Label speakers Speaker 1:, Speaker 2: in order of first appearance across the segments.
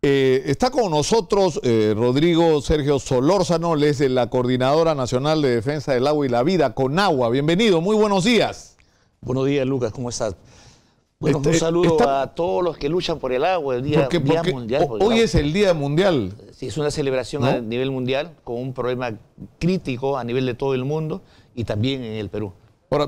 Speaker 1: Eh, está con nosotros eh, Rodrigo Sergio Solórzano, es de la Coordinadora Nacional de Defensa del Agua y la Vida, con Agua. Bienvenido, muy buenos días. Buenos días, Lucas, ¿cómo estás? Bueno, este, un saludo
Speaker 2: a todos los que luchan por el agua, el Día, hoy es el
Speaker 1: Día Mundial.
Speaker 2: Eh, sí, es una celebración a nivel mundial con un problema crítico a nivel de todo el mundo y también en el Perú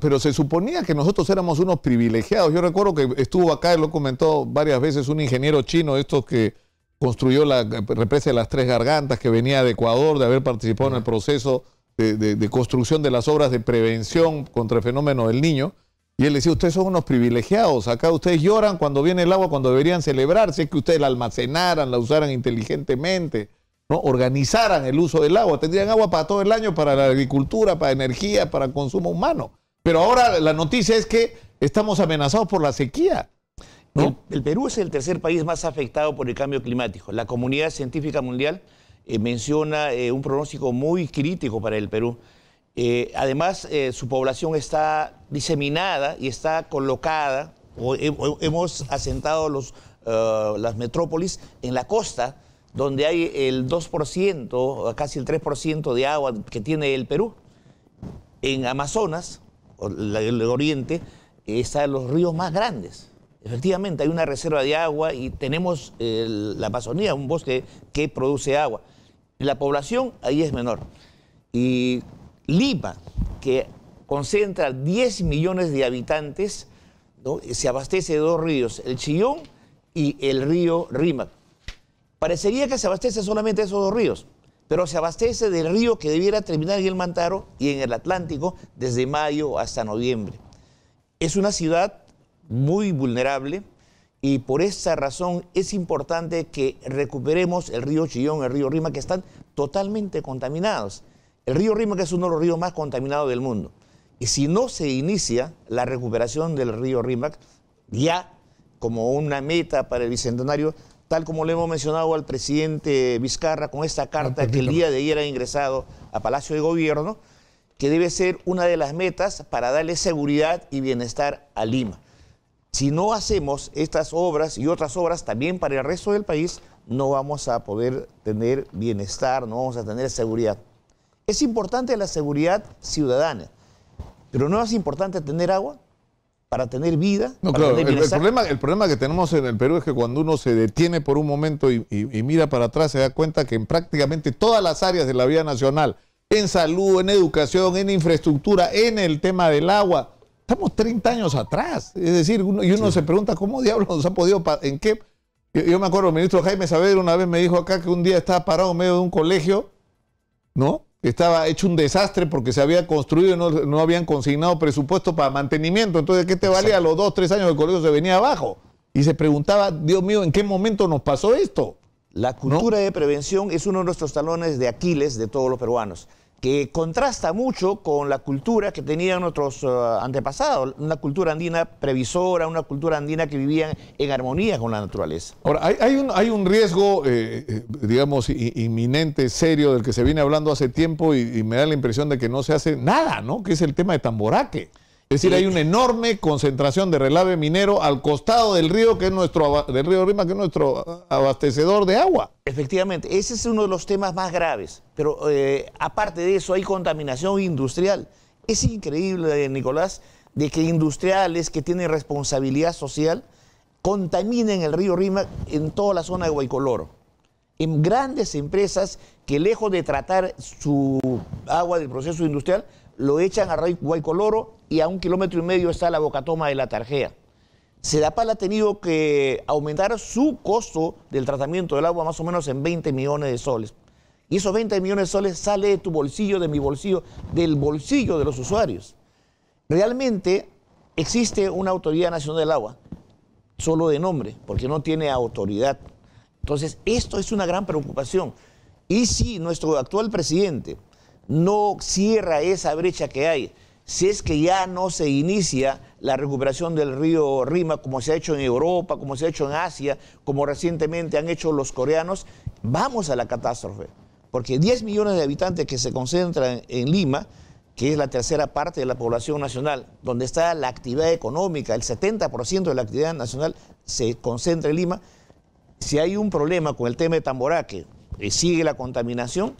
Speaker 1: pero se suponía que nosotros éramos unos privilegiados. Yo recuerdo que estuvo acá, y lo comentó varias veces, un ingeniero chino, estos que construyó la represa de las Tres Gargantas, que venía de Ecuador, de haber participado en el proceso de, construcción de las obras de prevención contra el fenómeno del niño. Y él decía, ustedes son unos privilegiados, acá ustedes lloran cuando viene el agua, cuando deberían celebrarse, que ustedes la almacenaran, la usaran inteligentemente, ¿no? organizaran el uso del agua, tendrían agua para todo el año, para la agricultura, para energía, para consumo humano. Pero ahora la noticia es que estamos amenazados por la sequía. El, Perú es el
Speaker 2: tercer país más afectado por el cambio climático. La comunidad científica mundial eh, menciona eh, un pronóstico muy crítico para el Perú. Eh, además, su población está diseminada y está colocada, hemos asentado las metrópolis en la costa, donde hay el 2%, casi el 3% de agua que tiene el Perú. En Amazonas, el oriente, es a los ríos más grandes. Efectivamente, hay una reserva de agua y tenemos la Amazonía, un bosque que produce agua. La población ahí es menor. Y Lima, que concentra 10 millones de habitantes, se abastece de dos ríos, el Chillón y el río Rímac. Parecería que se abastece solamente de esos dos ríos, pero se abastece del río que debiera terminar en el Mantaro y en el Atlántico desde mayo hasta noviembre. Es una ciudad muy vulnerable y por esa razón es importante que recuperemos el río Chillón, el río Rímac, que están totalmente contaminados. El río Rímac es uno de los ríos más contaminados del mundo. Y si no se inicia la recuperación del río Rímac, ya como una meta para el bicentenario, tal como le hemos mencionado al presidente Vizcarra con esta carta ah, que el día de ayer ha ingresado a Palacio de Gobierno, que debe ser una de las metas para darle seguridad y bienestar a Lima. Si no hacemos estas obras y otras obras también para el resto del país, no vamos a poder tener bienestar, no vamos a tener seguridad. Es importante la seguridad ciudadana, pero no es importante tener agua para tener vida. el, el,
Speaker 1: problema, que tenemos en el Perú es que cuando uno se detiene por un momento y, mira para atrás, se da cuenta que en prácticamente todas las áreas de la vida nacional, en salud, en educación, en infraestructura, en el tema del agua, estamos 30 años atrás. Es decir, uno, y uno se pregunta cómo diablos nos ha podido, en Yo, me acuerdo, el ministro Jaime Saavedra una vez me dijo acá que un día estaba parado en medio de un colegio, ¿no? estaba hecho un desastre porque se había construido y no, habían consignado presupuesto para mantenimiento. Entonces, ¿qué te valía? A los dos, tres años de colegio se venía abajo. Y se preguntaba, Dios mío, ¿en qué momento nos pasó esto? La cultura de prevención es uno de nuestros talones de Aquiles de todos los
Speaker 2: peruanos que contrasta mucho con la cultura que tenían nuestros eh, antepasados, una cultura andina previsora, una cultura andina que vivían en armonía con la naturaleza.
Speaker 1: Ahora, hay, un, riesgo, eh, eh, digamos, inminente, serio, del que se viene hablando hace tiempo y, y, me da la impresión de que no se hace nada, ¿no? Que es el tema de Tamboraque. Es decir, hay una enorme concentración de relave minero al costado del río que es nuestro del río Rima, que es nuestro abastecedor de agua.
Speaker 2: Efectivamente, ese es uno de los temas más
Speaker 1: graves. Pero eh,
Speaker 2: aparte de eso, hay contaminación industrial. Es increíble, Nicolás, de que industriales que tienen responsabilidad social contaminen el río Rima en toda la zona de Guaycoloro. En grandes empresas que lejos de tratar su agua del proceso industrial, lo echan a Guaycoloro y a un kilómetro y medio está la Bocatoma de la Tarjea. Sedapal ha tenido que aumentar su costo del tratamiento del agua más o menos en 20 millones de soles. Y esos 20 millones de soles sale de tu bolsillo, de mi bolsillo, del bolsillo de los usuarios. Realmente existe una Autoridad Nacional del Agua, solo de nombre, porque no tiene autoridad. Entonces, esto es una gran preocupación. Y si nuestro actual presidente no cierra esa brecha que hay, si es que ya no se inicia la recuperación del río Rima, como se ha hecho en Europa, como se ha hecho en Asia, como recientemente han hecho los coreanos, vamos a la catástrofe. Porque 10 millones de habitantes que se concentran en Lima, que es la tercera parte de la población nacional, donde está la actividad económica, el 70% de la actividad nacional se concentra en Lima, si hay un problema con el tema de que sigue la contaminación,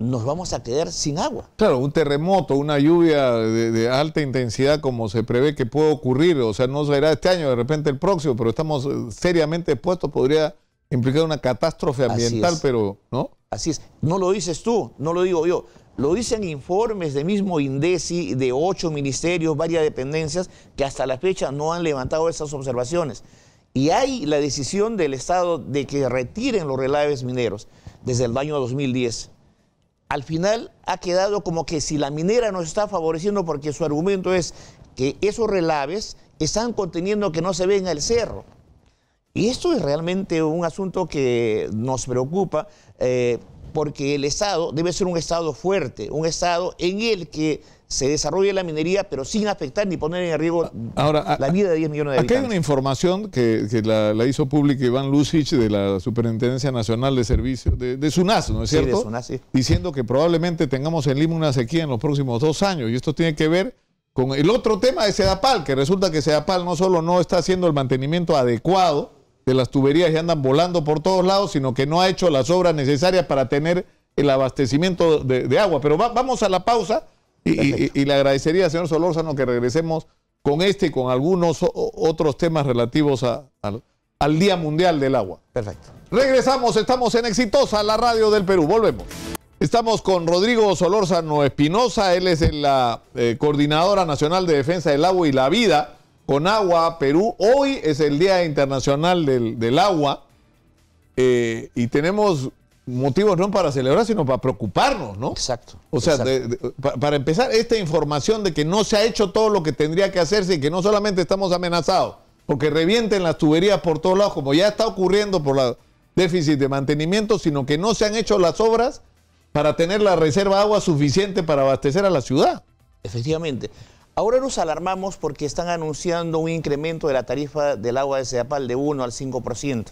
Speaker 2: nos vamos a
Speaker 1: quedar sin agua. Claro, un terremoto, una lluvia de, alta intensidad como se prevé que puede ocurrir, o sea, no será este año, de repente el próximo, pero estamos eh, seriamente expuestos, podría implicar una catástrofe ambiental, pero ¿no? Así es, no lo dices tú, no lo digo yo,
Speaker 2: lo dicen informes de mismo INDECI, de ocho ministerios, varias dependencias, que hasta la fecha no han levantado esas observaciones. Y hay la decisión del Estado de que retiren los relaves mineros desde el año 2010 al final ha quedado como que si la minera nos está favoreciendo porque su argumento es que esos relaves están conteniendo que no se venga el cerro. Y esto es realmente un asunto que nos preocupa eh, porque el Estado debe ser un Estado fuerte, un Estado en el que se desarrolle la minería, pero sin afectar ni poner en riesgo
Speaker 1: la vida de 10 millones de habitantes. Aquí hay una información que, la, hizo pública Iván Lucich de la Superintendencia Nacional de Servicios, de, SUNAS, ¿no es sí, cierto? De SUNAS, Diciendo que probablemente tengamos en Lima una sequía en los próximos dos años, y esto tiene que ver con el otro tema de Sedapal, que resulta que Sedapal no solo no está haciendo el mantenimiento adecuado de las tuberías que andan volando por todos lados, sino que no ha hecho las obras necesarias para tener el abastecimiento de, agua. Pero vamos a la pausa y, le agradecería señor Solórzano que regresemos con este y con algunos otros temas relativos al Día Mundial del Agua. Perfecto. Regresamos, estamos en Exitosa, la radio del Perú. Volvemos. Estamos con Rodrigo Solórzano Espinosa, él es la eh, Coordinadora Nacional de Defensa del Agua y la Vida, con Agua Perú. Hoy es el Día Internacional del, Agua eh, y tenemos motivos no para celebrar, sino para preocuparnos, ¿no? Exacto. O sea, para empezar, esta información de que no se ha hecho todo lo que tendría que hacerse y que no solamente estamos amenazados, porque revienten las tuberías por todos lados, como ya está ocurriendo por la déficit de mantenimiento, sino que no se han hecho las obras para tener la reserva de agua suficiente para abastecer a la ciudad. Efectivamente. Ahora nos alarmamos porque
Speaker 2: están anunciando un incremento de la tarifa del agua de Seapal de 1 al 5%.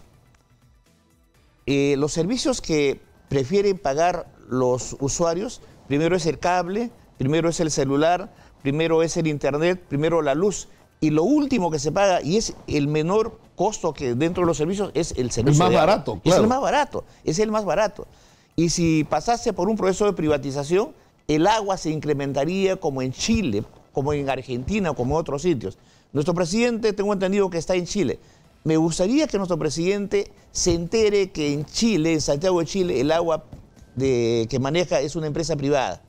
Speaker 2: Eh, los servicios que prefieren pagar los usuarios, primero es el cable, primero es el celular, primero es el internet, primero la luz. Y lo último que se paga, y es el menor costo que dentro de los servicios, es el servicio. El más barato, claro. Es el más barato, es el más barato. Y si pasase por un proceso de privatización, el agua se incrementaría como en Chile, como en Argentina, como en otros sitios. Nuestro presidente, tengo entendido que está en Chile. Me gustaría que nuestro presidente se entere que en Chile, en Santiago de Chile, el agua que maneja es una empresa privada,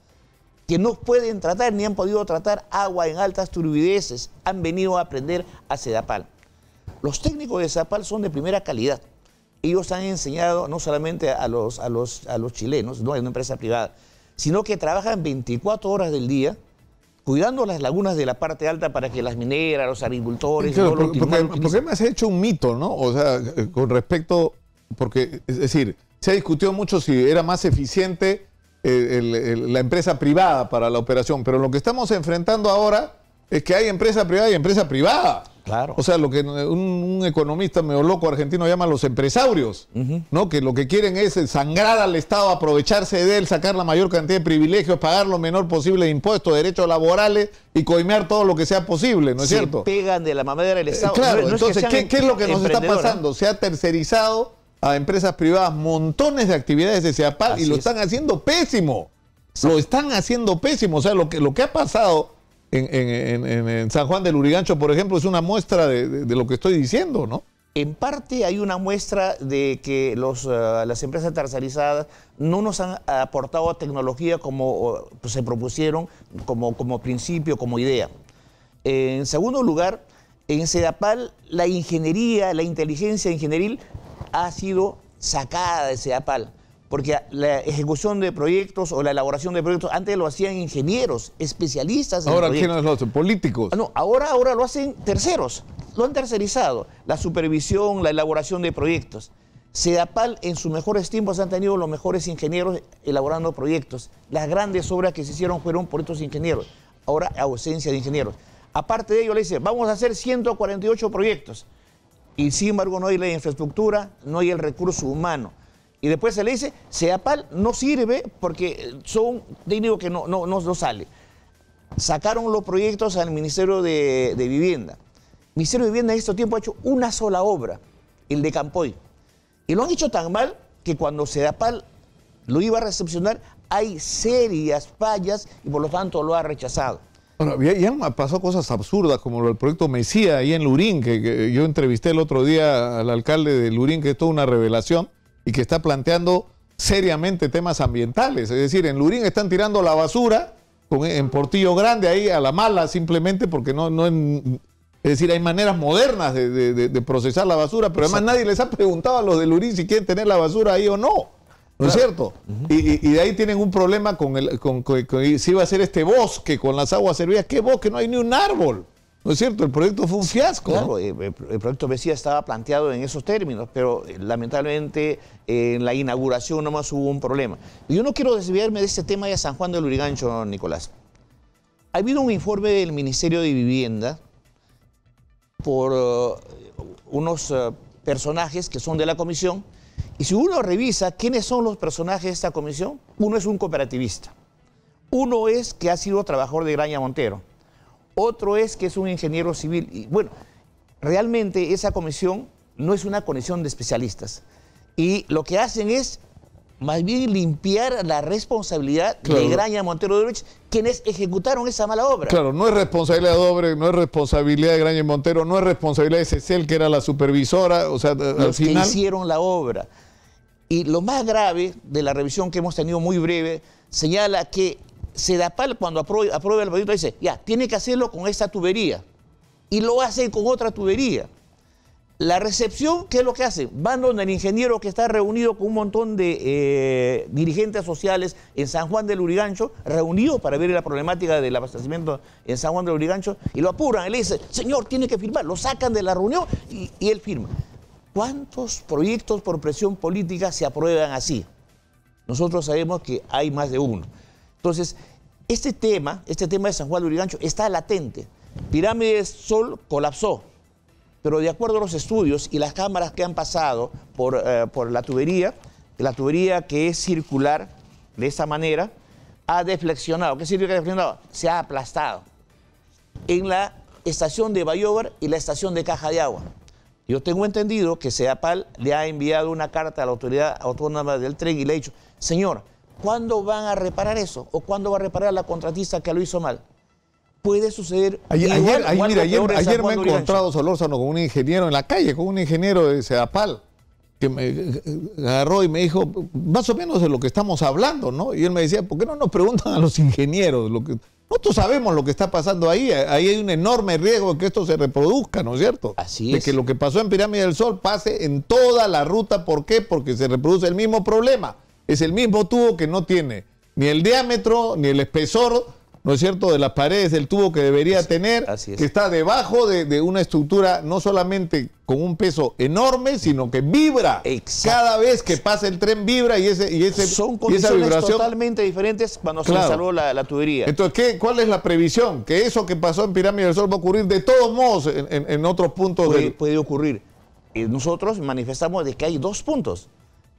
Speaker 2: que no pueden tratar ni han podido tratar agua en altas turbideces, han venido a aprender a Sedapal. Los técnicos de Sedapal son de primera calidad. Ellos han enseñado no solamente a los, chilenos, no es una empresa privada, sino que trabajan 24 horas del día, cuidando las lagunas de la parte alta para que las mineras, los agricultores... Claro, no lo porque,
Speaker 1: porque, me has hecho un mito, ¿no? O sea, eh, con respecto, porque es decir, se ha discutido mucho si era más eficiente eh, la empresa privada para la operación, pero lo que estamos enfrentando ahora es que hay empresa privada y empresa privada. Claro. O sea, lo que un, economista medio loco argentino llama los empresarios, ¿no? Que lo que quieren es sangrar eh, al Estado, aprovecharse de él, sacar la mayor cantidad de privilegios, pagar lo menor posible de impuestos, derechos laborales y coimear todo lo que sea posible, ¿no es cierto? pegan de la mamadera del eh, Estado. claro, entonces, ¿qué, es lo que nos está pasando? Se ha tercerizado a empresas privadas montones de actividades de ese y lo están haciendo pésimo. Lo están haciendo pésimo. O sea, lo que, lo que ha pasado en, San Juan del Urigancho, por ejemplo, es una muestra de, lo que estoy diciendo, ¿no? En parte hay una muestra
Speaker 2: de que eh, las empresas tercerizadas no nos han aportado tecnología como pues, se propusieron, como, principio, como idea. En segundo lugar, en CEDAPAL la ingeniería, la inteligencia ingenieril ha sido sacada de CEDAPAL porque la ejecución de proyectos o la elaboración de proyectos antes lo hacían ingenieros, especialistas. En ahora quiénes
Speaker 1: los políticos. Ah,
Speaker 2: no, ahora, ahora lo hacen terceros, lo han tercerizado, la supervisión, la elaboración de proyectos. CEDAPAL en sus mejores tiempos han tenido los mejores ingenieros elaborando proyectos. Las grandes obras que se hicieron fueron por estos ingenieros. Ahora ausencia de ingenieros. Aparte de ello, le dice, vamos a hacer 148 proyectos. Y sin embargo, no hay la infraestructura, no hay el recurso humano y después se le dice, SEAPAL no sirve porque son técnicos que no, no, no, sale. Sacaron los proyectos al Ministerio de, Vivienda. El Ministerio de Vivienda en este tiempo ha hecho una sola obra, el de Campoy. Y lo han hecho tan mal que cuando SEDAPAL lo iba a recepcionar, hay serias fallas y por lo tanto lo ha rechazado.
Speaker 1: Bueno, ya, ya han cosas absurdas como el proyecto Mesía ahí en Lurín, que, que yo entrevisté el otro día al alcalde de Lurín, que es toda una revelación y que está planteando seriamente temas ambientales. Es decir, en Lurín están tirando la basura en Portillo Grande, ahí a la mala, simplemente porque no, no es decir, hay maneras modernas de, procesar la basura, pero además nadie les ha preguntado a los de Lurín si quieren tener la basura ahí o no. ¿No es cierto? y, de ahí tienen un problema con, el, si iba a ser este bosque, con las aguas servidas. ¿Qué bosque? No hay ni un árbol. ¿No es cierto? El proyecto fue un fiasco.
Speaker 2: Eh, eh, el, proyecto Mesías estaba planteado en esos términos, pero eh, lamentablemente en la inauguración nomás hubo un problema. Yo no quiero desviarme de este tema de San Juan del Urigancho, Nicolás. Ha habido un informe del Ministerio de Vivienda por unos personajes que son de la comisión, y si uno revisa quiénes son los personajes de esta comisión, uno es un cooperativista, uno es que ha sido trabajador de Graña Montero, otro es que es un ingeniero civil. Y bueno, realmente esa comisión no es una comisión de especialistas. Y lo que hacen es más bien limpiar la responsabilidad de Graña Montero Odebrecht, quienes ejecutaron esa mala obra.
Speaker 1: Claro, no es responsabilidad de obra. no es responsabilidad de Graña Montero, no es responsabilidad de Cecel, que era la supervisora, o sea, al final... que hicieron la obra. Y lo más grave de la revisión que hemos tenido muy breve, señala
Speaker 2: que se da pal cuando aprueba, el proyecto dice, ya, tiene que hacerlo con esta tubería. Y lo hacen con otra tubería. La recepción, ¿qué es lo que hacen? Van donde el ingeniero que está reunido con un montón de eh, dirigentes sociales en San Juan del Urigancho, reunidos para ver la problemática del abastecimiento en San Juan del Urigancho, y lo apuran. Él dice, señor, tiene que firmar. Lo sacan de la reunión y, y él firma. ¿Cuántos proyectos por presión política se aprueban así? Nosotros sabemos que hay más de uno. Entonces, este tema, este tema de San Juan de Urigancho está latente. Pirámide Sol colapsó, pero de acuerdo a los estudios y las cámaras que han pasado eh, por, la tubería, la tubería que es circular de esta manera, ha deflexionado. ¿Qué significa deflexionado? Se ha aplastado en la estación de Bayover y la estación de Caja de Agua. Yo tengo entendido que SEAPAL le ha enviado una carta a la Autoridad Autónoma del Tren y le ha dicho, señor, ¿Cuándo van a reparar eso? ¿O cuándo va a reparar la contratista que lo hizo mal? Puede suceder. Ayer, ayer, me he encontrado
Speaker 1: Solórzano con un ingeniero en la calle, con un ingeniero de Sedapal, que me eh, eh, agarró y me dijo, más o menos de lo que estamos hablando, ¿no? Y él me decía, ¿por qué no nos preguntan a los ingenieros? Lo que... Nosotros sabemos lo que está pasando ahí. Ahí hay un enorme riesgo de que esto se reproduzca, ¿no es cierto? Así es. De que lo que pasó en Pirámide del Sol pase en toda la ruta. ¿Por qué? Porque se reproduce el mismo problema es el mismo tubo que no tiene ni el diámetro ni el espesor, ¿no es cierto?, de las paredes del tubo que debería tener, que está debajo de, una estructura no solamente con un peso enorme, sino que vibra. Cada vez que pasa el tren vibra y, ese, y, Son condiciones totalmente
Speaker 2: diferentes cuando se instaló la, la, tubería.
Speaker 1: Entonces, ¿cuál es la previsión? Que eso que pasó en Pirámide del Sol va a ocurrir de todos modos en, otros puntos. Puede, puede ocurrir. Y nosotros manifestamos de que hay dos
Speaker 2: puntos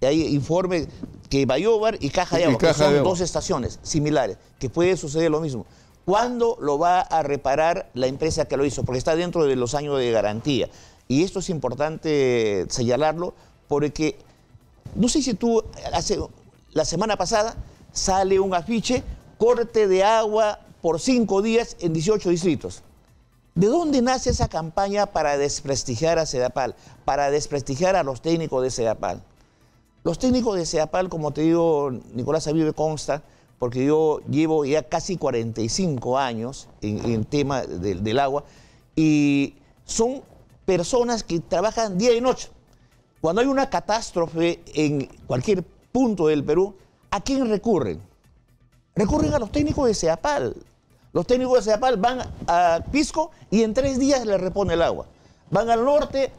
Speaker 2: hay informe que Bayobar y Caja de Agua, son dos estaciones similares, que puede suceder lo mismo. ¿Cuándo lo va a reparar la empresa que lo hizo? Porque está dentro de los años de garantía. Y esto es importante señalarlo porque no sé si tú hace la semana pasada sale un afiche corte de agua por cinco días en 18 distritos. ¿De dónde nace esa campaña para desprestigiar a Sedapal, para desprestigiar a los técnicos de Sedapal? Los técnicos de CEAPAL, como te digo, Nicolás, a consta, porque yo llevo ya casi 45 años en, el tema del agua, y son personas que trabajan día y noche. Cuando hay una catástrofe en cualquier punto del Perú, ¿a quién recurren? Recurren a los técnicos de CEAPAL. Los técnicos de CEAPAL van a Pisco y en tres días les repone el agua. Van al norte,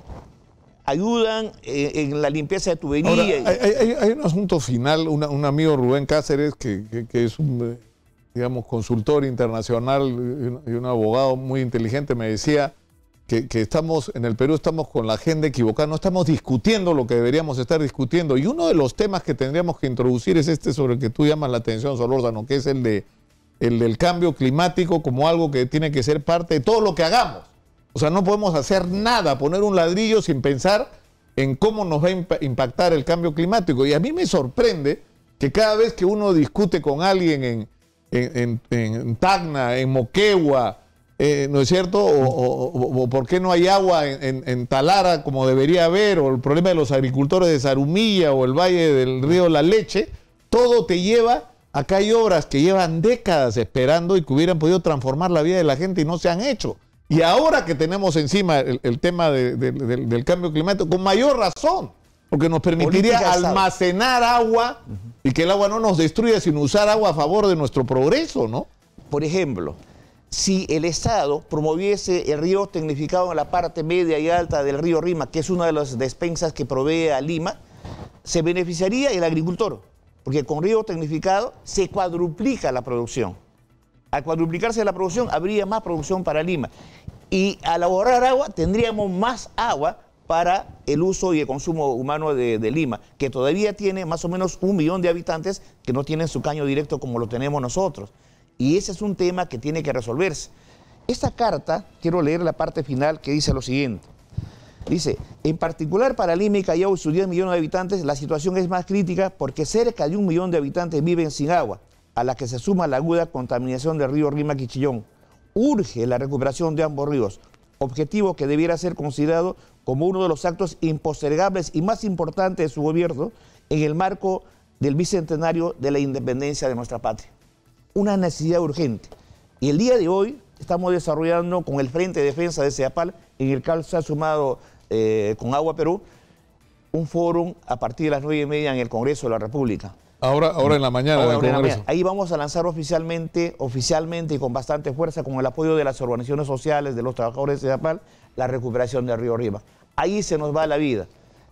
Speaker 2: ayudan eh, en, la limpieza de tu Ahora,
Speaker 1: hay, un asunto final, un amigo Rubén Cáceres, que, es un eh, digamos, consultor internacional y un, abogado muy inteligente, me decía que, estamos, en el Perú estamos con la agenda equivocada, no estamos discutiendo lo que deberíamos estar discutiendo. Y uno de los temas que tendríamos que introducir es este sobre el que tú llamas la atención, Solórzano, que es el de el del cambio climático como algo que tiene que ser parte de todo lo que hagamos. O sea, no podemos hacer nada, poner un ladrillo sin pensar en cómo nos va a impactar el cambio climático. Y a mí me sorprende que cada vez que uno discute con alguien en, en, Tacna, en Moquegua, eh, ¿no es cierto? O, o, por qué no hay agua en, Talara como debería haber, o el problema de los agricultores de Zarumilla o el valle del río La Leche, todo te lleva Acá hay obras que llevan décadas esperando y que hubieran podido transformar la vida de la gente y no se han hecho. Y ahora que tenemos encima el, tema del cambio climático, con mayor razón, porque nos permitiría almacenar agua y que el agua no nos destruya, sino usar agua a favor de nuestro progreso, ¿no? Por ejemplo, si el Estado promoviese el río
Speaker 2: tecnificado en la parte media y alta del río Rima, que es una de las despensas que provee a Lima, se beneficiaría el agricultor, porque con río tecnificado se cuadruplica la producción. Al cuadruplicarse la producción, habría más producción para Lima. Y al ahorrar agua, tendríamos más agua para el uso y el consumo humano de, Lima, que todavía tiene más o menos un millón de habitantes que no tienen su caño directo como lo tenemos nosotros. Y ese es un tema que tiene que resolverse. Esta carta, quiero leer la parte final que dice lo siguiente. Dice, en particular para Lima y Callao y sus 10 millones de habitantes, la situación es más crítica porque cerca de un millón de habitantes viven sin agua a la que se suma la aguda contaminación del río Rima-Quichillón. Urge la recuperación de ambos ríos, objetivo que debiera ser considerado como uno de los actos impostergables y más importantes de su gobierno en el marco del bicentenario de la independencia de nuestra patria. Una necesidad urgente. Y el día de hoy estamos desarrollando con el Frente de Defensa de CEAPAL, en el cual se ha sumado eh, con Agua Perú, un foro a partir de las nueve y media en el Congreso de la República.
Speaker 1: Ahora, en la mañana
Speaker 2: Ahí vamos a lanzar oficialmente, oficialmente y con bastante fuerza, con el apoyo de las organizaciones sociales, de los trabajadores de Zapal, la recuperación del río Rímac. Ahí se nos va la vida.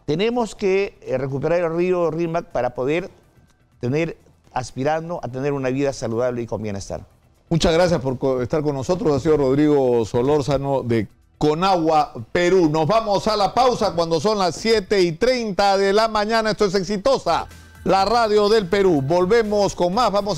Speaker 2: Tenemos que eh, recuperar el río Rímac para poder tener, aspirando a tener una vida saludable y con bienestar.
Speaker 1: Muchas gracias por estar con nosotros. Ha sido Rodrigo Solórzano de Conagua, Perú. Nos vamos a la pausa cuando son las 7 y 30 de la mañana. Esto es exitosa la radio del Perú. Volvemos con más. Vamos a.